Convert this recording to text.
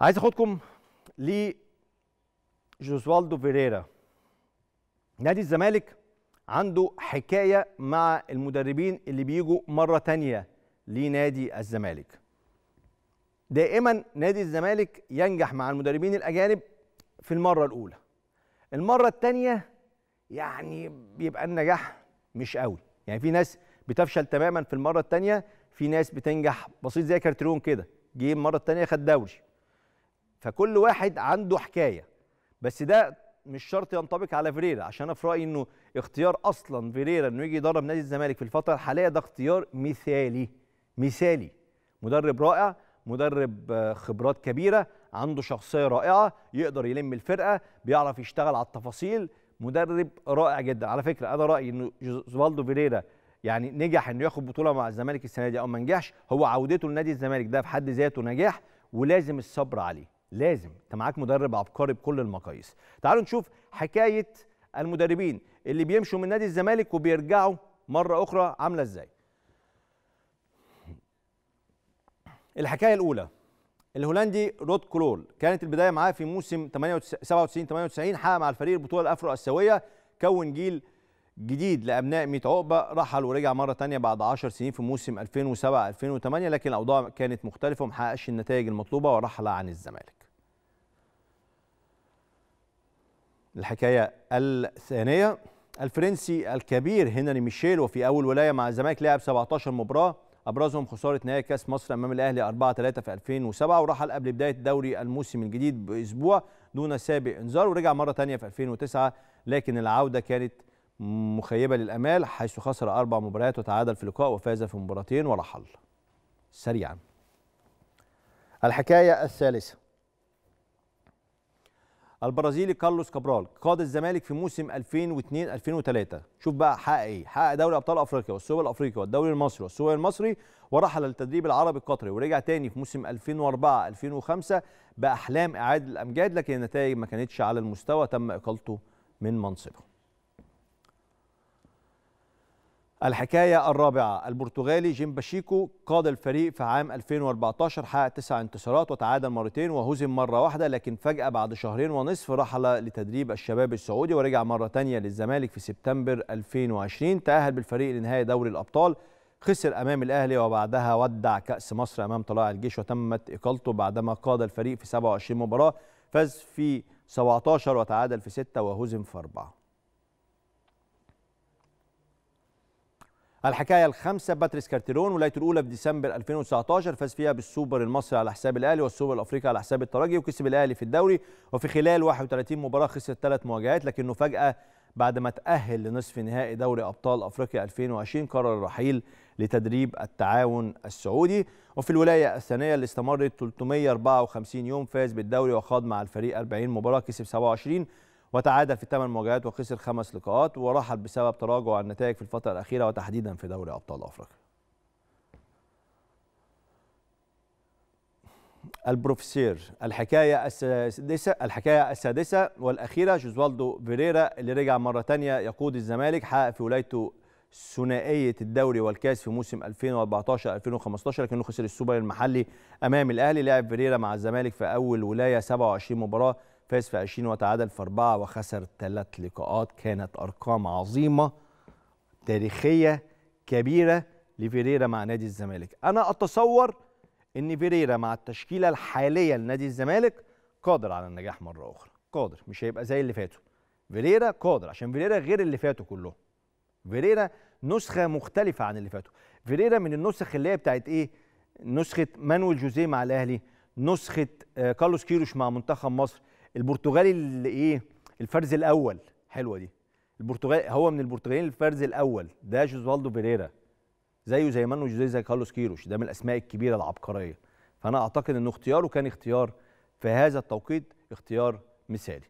عايز اخدكم ل جوزوالدو فيريرا نادي الزمالك عنده حكايه مع المدربين اللي بيجوا مره تانية لنادي الزمالك دائما نادي الزمالك ينجح مع المدربين الاجانب في المره الاولى المره الثانيه يعني بيبقى النجاح مش قوي يعني في ناس بتفشل تماما في المره الثانيه في ناس بتنجح بسيط زي كارترون كده جه المره الثانيه خد دوري فكل واحد عنده حكايه بس ده مش شرط ينطبق على فيريرا عشان انا في رايي انه اختيار اصلا فيريرا انه يجي يدرب نادي الزمالك في الفتره الحاليه ده اختيار مثالي مثالي مدرب رائع مدرب آه، خبرات كبيره عنده شخصيه رائعه يقدر يلم الفرقه بيعرف يشتغل على التفاصيل مدرب رائع جدا على فكره انا رايي انه جوزوالدو فيريرا يعني نجح انه ياخد بطوله مع الزمالك السنه دي او ما نجحش هو عودته لنادي الزمالك ده في حد ذاته نجاح ولازم الصبر عليه لازم انت معاك مدرب عبقري بكل المقاييس تعالوا نشوف حكايه المدربين اللي بيمشوا من نادي الزمالك وبيرجعوا مره اخرى عامله ازاي الحكايه الاولى الهولندي رود كلول كانت البدايه معاه في موسم 97 98 حقق مع الفريق البطوله الافرو اسيويه كون جيل جديد لابناء 100 عقبه رحل ورجع مره ثانيه بعد 10 سنين في موسم 2007 2008 لكن الاوضاع كانت مختلفه ومحققش النتائج المطلوبه ورحل عن الزمالك الحكاية الثانية الفرنسي الكبير هنري ميشيل وفي أول ولاية مع الزمالك لعب 17 مباراة أبرزهم خسارة نهائي كأس مصر أمام الأهلي 4-3 في 2007 ورحل قبل بداية دوري الموسم الجديد بأسبوع دون سابق إنذار ورجع مرة ثانية في 2009 لكن العودة كانت مخيبة للأمال حيث خسر أربع مباريات وتعادل في لقاء وفاز في مباراتين ورحل سريعا الحكاية الثالثة البرازيلي كارلوس كابرال قاد الزمالك في موسم 2002 2003 شوف بقى حقق ايه حقق دوري ابطال افريقيا والسوبر الافريقي والدوري المصري والسوبر المصري ورحل للتدريب العربي القطري ورجع تاني في موسم 2004 2005 باحلام اعاده الامجاد لكن النتائج ما كانتش على المستوى تم اقالته من منصبه الحكاية الرابعة البرتغالي جيم باشيكو قاد الفريق في عام 2014 حقق تسع انتصارات وتعادل مرتين وهزم مرة واحدة لكن فجأة بعد شهرين ونصف رحل لتدريب الشباب السعودي ورجع مرة تانية للزمالك في سبتمبر 2020 تأهل بالفريق لنهائي دوري الأبطال خسر أمام الأهلي وبعدها ودع كأس مصر أمام طلائع الجيش وتمت إقالته بعدما قاد الفريق في 27 مباراة فاز في 17 وتعادل في 6 وهزم في 4 الحكايه الخامسه باتريس كارتيرون ولايته الاولى في ديسمبر 2019 فاز فيها بالسوبر المصري على حساب الاهلي والسوبر الافريقي على حساب الترجي وكسب الاهلي في الدوري وفي خلال 31 مباراه خسر ثلاث مواجهات لكنه فجاه بعد ما تأهل لنصف نهائي دوري أبطال أفريقيا 2020 قرر الرحيل لتدريب التعاون السعودي وفي الولاية الثانية اللي استمرت 354 يوم فاز بالدوري وخاض مع الفريق 40 مباراة كسب 27 وتعادل في الثمان مواجهات وخسر خمس لقاءات ورحل بسبب تراجع النتائج في الفترة الأخيرة وتحديدا في دوري أبطال أفريقيا. البروفيسير الحكاية السادسة الحكاية السادسة والأخيرة جوزوالدو فيريرا اللي رجع مرة تانية يقود الزمالك حقق في ولايته ثنائية الدوري والكاس في موسم 2014 2015 لكنه خسر السوبر المحلي أمام الأهلي لعب فيريرا مع الزمالك في أول ولاية 27 مباراة فاز في 20 وتعادل في 4 وخسر 3 لقاءات كانت ارقام عظيمه تاريخيه كبيره لفيريرا مع نادي الزمالك انا اتصور ان فيريرا مع التشكيله الحاليه لنادي الزمالك قادر على النجاح مره اخرى قادر مش هيبقى زي اللي فاتوا فيريرا قادر عشان فيريرا غير اللي فاتوا كلهم فيريرا نسخه مختلفه عن اللي فاتوا فيريرا من النسخ اللي هي بتاعت ايه نسخه مانويل جوزيه مع الاهلي نسخه آه، كارلوس كيروش مع منتخب مصر البرتغالي اللي ايه الفرز الاول حلوه دي البرتغال هو من البرتغاليين الفرز الاول ده جوزوالدو فيريرا زيه زي مانو جوزيه زي كارلوس كيروش ده من الاسماء الكبيره العبقريه فانا اعتقد ان اختياره كان اختيار في هذا التوقيت اختيار مثالي